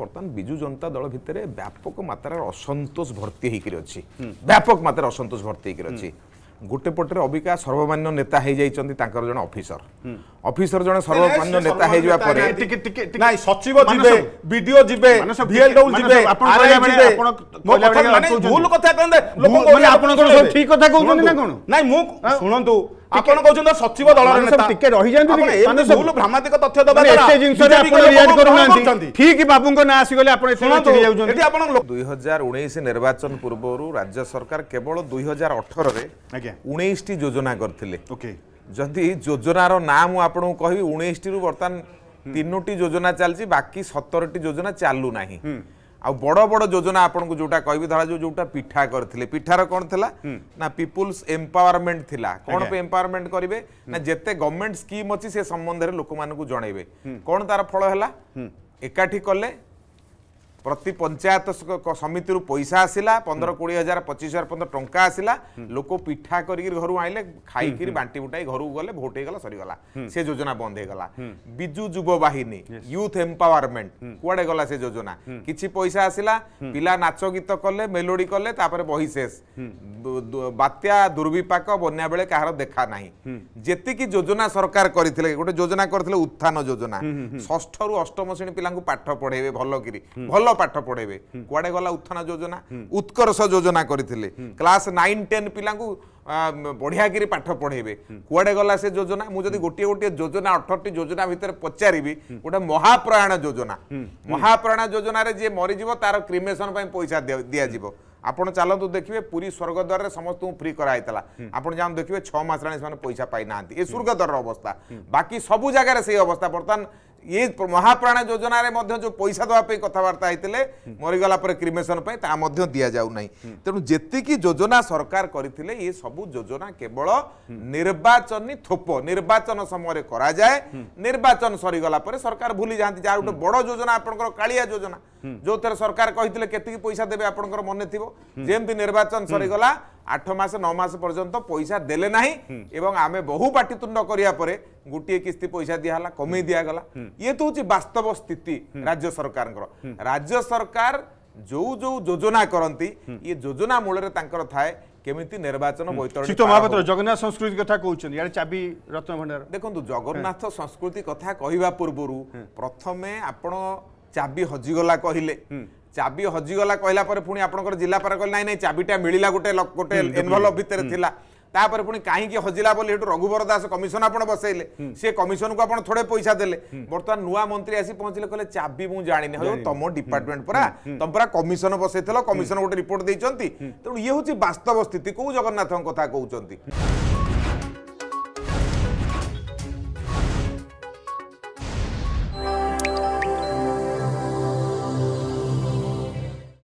ବର୍ତ୍ତମାନ ବିଜୁ ଜନତା ଦଳ ଭିତରେ ବ୍ୟାପକ ମାତ୍ରାରେ ଅସନ୍ତୋଷ ଭର୍ତ୍ତି ହେଇକିରି ଅଛି ବ୍ୟାପକ ମାତ୍ରାରେ ଅସନ୍ତୋଷ ଭର୍ତ୍ତି ହେଇକିରି ଅଛି ଗୋଟେ ପଟରେ ଅବିକା ସର୍ବମାନ୍ୟ ନେତା ହେଇଯାଇଛନ୍ତି ତାଙ୍କର ଜଣେ ଅଫିସର ଅଫିସର ଜଣେ ସର୍ବମାନ୍ୟ ନେତା ହେଇଯିବା ପରେ ନାଇଁ ସଚିବ ଯିବେ ବିଡିଓ ଯିବେ ଭିଏଲଡବ୍ଲ୍ୟୁ ଯିବେ ଆରଆଇ ଯିବେ ମୋ କଥା ମାନେ ଭୁଲ କଥା କହିଲେ ଲୋକଙ୍କ ଆପଣ କଣ ଠିକ କଥା କହୁଛନ୍ତି ନା କଣ ନାଇଁ ମୁଁ ଶୁଣନ୍ତୁ ଆପଣ କହୁଛନ୍ତି ସଚିବ ଦଳର ନେତା ଟିକେ ରହିଯାଆନ୍ତୁ ଏମିତି ଭୁଲ ଭ୍ରାମଣାତ୍ମକ ତଥ୍ୟ ଦେବା ଏତେ ଜିନିଷରେ ଆପଣ ରିଆକ୍ଟ କରୁନାହାନ୍ତି ଠିକ୍ ବାବୁଙ୍କ ନାଁ ଆସିଗଲେ ଆପଣ ଶୁଣନ୍ତୁ ଏଠି ଆପଣ 2019 ନିର୍ବାଚନ ପୂର୍ବରୁ ରାଜ୍ୟ ସରକାର କେବଳ 2018 ରେ 19 ଟି ଯୋଜନା କରିଥିଲେ ଓକେ ଯଦି ଯୋଜନାର ନାଁ ମୁଁ ଆପଣଙ୍କୁ କହିବି 19 ଟିରୁ ବର୍ତ୍ତମାନ ତିନୋଟି ଯୋଜନା ଚାଲିଛି ବାକି 17 ଟି ଯୋଜନା ଚାଲୁ ନାହିଁ ଆଉ ବଡ଼ ବଡ଼ ଯୋଜନା ଆପଣଙ୍କୁ ଯେଉଁଟା କହିବି ଧରାଯିବ ଯେଉଁଟା ପିଠା କରିଥିଲେ ପିଠାର କ'ଣ ଥିଲା ନା ପିପୁଲ୍ସ ଏମ୍ପାୱାରମେଣ୍ଟ ଥିଲା କ'ଣ ପାଇଁ ଏମ୍ପାୱାରମେଣ୍ଟ କରିବେ ନା ଯେତେ ଗଭର୍ଣ୍ଣମେଣ୍ଟ ସ୍କିମ୍ ଅଛି ସେ ସମ୍ବନ୍ଧରେ ଲୋକମାନଙ୍କୁ ଜଣାଇବେ କ'ଣ ତାର ଫଳ ହେଲା ଏକାଠି କଲେ প্রতি পঞ্চায়েত সমিতি পয়সা আসিলা পনের কোড়ি হাজার পঁচিশ হাজার পর্যন্ত টঙ্কা আসিলা লোক পিঠা করি ঘর আইলে খাইকি বাটি বুটাই ঘর গলে ভোট হয়ে গেল সরিগলা সে যোজনা বন্ধ হয়ে গলা বিজু যুব বাহিনী ইউথ এম্পাওয়ারমেন্ট কুয়াড়ে গলা সে যোজনা কিছু পয়সা আসিলা পিলা নাচ গীত কলে মেলোডি কলে তারপরে বহি শেষ বাত্যা দুর্বিপাক বন্যা বেড়ে কাহার দেখা না যেতিকি যোজনা সরকার করে গোটে যোজনা করে উত্থান যোজনা ষষ্ঠ রু অষ্টম শ্রেণী পিলা পাঠ পড়াইবে ভাল করে ভাল পাঠ পড়াইবে কুয়াড়ে গলা উত্থান যোজনা উৎকর্ষ যোজনা করে ক্লাস নাইন টেন পিলাঙ্কু বঢ়িয়াকি পাঠ পড়াইবে কুয়াড়ে গলা সে যোজনা মু যদি গোটিয়ে গোটিয়ে যোজনা অঠরটি যোজনা ভিতরে পচারিবি গোটে মহাপ্রয়াণ যোজনা মহাপ্রয়াণ যোজনার যে মরিযিব তার ক্রিমেসন পয়সা দিয়াযিব ଆପଣ ଚାଲନ୍ତୁ ଦେଖିବେ ପୁରୀ ସ୍ୱର୍ଗଦ୍ୱାରରେ ସମସ୍ତଙ୍କୁ ଫ୍ରି କରାହେଇଥିଲା ଆପଣ ଯାଆନ୍ତୁ ଦେଖିବେ ଛଅ ମାସ ହେଲାଣି ସେମାନେ ପଇସା ପାଇନାହାନ୍ତି ଏ ସ୍ୱର୍ଗଦ୍ୱାରର ଅବସ୍ଥା ବାକି ସବୁ ଜାଗାରେ ସେଇ ଅବସ୍ଥା ବର୍ତ୍ତମାନ ଇଏ ମହାପ୍ରାଣ ଯୋଜନାରେ ମଧ୍ୟ ଯେଉଁ ପଇସା ଦେବା ପାଇଁ କଥାବାର୍ତ୍ତା ହେଇଥିଲେ ମରିଗଲା ପରେ କ୍ରିମେସନ ପାଇଁ ତାହା ମଧ୍ୟ ଦିଆଯାଉ ନାହିଁ ତେଣୁ ଯେତିକି ଯୋଜନା ସରକାର କରିଥିଲେ ଏ ସବୁ ଯୋଜନା କେବଳ ନିର୍ବାଚନୀ ଥୋପ ନିର୍ବାଚନ ସମୟରେ କରାଯାଏ ନିର୍ବାଚନ ସରିଗଲା ପରେ ସରକାର ଭୁଲି ଯାଆନ୍ତି ଯାହାର ଗୋଟେ ବଡ଼ ଯୋଜନା ଆପଣଙ୍କର କାଳିଆ ଯୋଜନା ଯେଉଁଥିରେ ସରକାର କହିଥିଲେ କେତିକି ପଇସା ଦେବେ ଆପଣଙ୍କର ମନେ ଥିବ ଯେମିତି ନିର୍ବାଚନ ସରିଗଲା ଆଠ ମାସ ନଅ ମାସ ପର୍ଯ୍ୟନ୍ତ ପଇସା ଦେଲେ ନାହିଁ ଏବଂ ଆମେ ବହୁ ପାଟିତୁଣ୍ଡ କରିବା ପରେ ଗୋଟିଏ କିସ୍ତି ପଇସା ଦିଆହେଲା କମେଇ ଦିଆଗଲା ଇଏ ତ ହେଉଛି ବାସ୍ତବ ସ୍ଥିତି ରାଜ୍ୟ ସରକାରଙ୍କର ରାଜ୍ୟ ସରକାର ଯୋଉ ଯୋଉ ଯୋଜନା କରନ୍ତି ଇଏ ଯୋଜନା ମୂଳରେ ତାଙ୍କର ଥାଏ କେମିତି ନିର୍ବାଚନ ମହାପାତ୍ର ଜଗନ୍ନାଥ ସଂସ୍କୃତି କଥା କହୁଛନ୍ତି ଚାବି ରତ୍ନ ଭଣ୍ଡାର ଦେଖନ୍ତୁ ଜଗନ୍ନାଥ ସଂସ୍କୃତି କଥା କହିବା ପୂର୍ବରୁ ପ୍ରଥମେ ଆପଣ ଚାବି ହଜିଗଲା କହିଲେ ଚାବି ହଜିଗଲା କହିଲା ପରେ ପୁଣି ଆପଣଙ୍କର ଜିଲ୍ଲାପାଳ କହିଲେ ନାଇଁ ନାଇଁ ଚାବିଟା ମିଳିଲା ଗୋଟେ ଗୋଟେ ଏନଭଲଭ ଭିତରେ ଥିଲା ତାପରେ ପୁଣି କାହିଁକି ହଜିଲା ବୋଲି ସେଠୁ ରଘୁବର ଦାସ କମିଶନ ଆପଣ ବସେଇଲେ ସେ କମିଶନକୁ ଆପଣ ଥୋଡ଼େ ପଇସା ଦେଲେ ବର୍ତ୍ତମାନ ନୂଆ ମନ୍ତ୍ରୀ ଆସି ପହଞ୍ଚିଲେ କହିଲେ ଚାବି ମୁଁ ଜାଣିନି ହଉ ତମ ଡିପାର୍ଟମେଣ୍ଟ ପରା ତମ ପରା କମିଶନ ବସେଇଥିଲ କମିଶନ ଗୋଟେ ରିପୋର୍ଟ ଦେଇଛନ୍ତି ତେଣୁ ଇଏ ହେଉଛି ବାସ୍ତବ ସ୍ଥିତି କୋଉ ଜଗନ୍ନାଥଙ୍କ କଥା କହୁଛନ୍ତି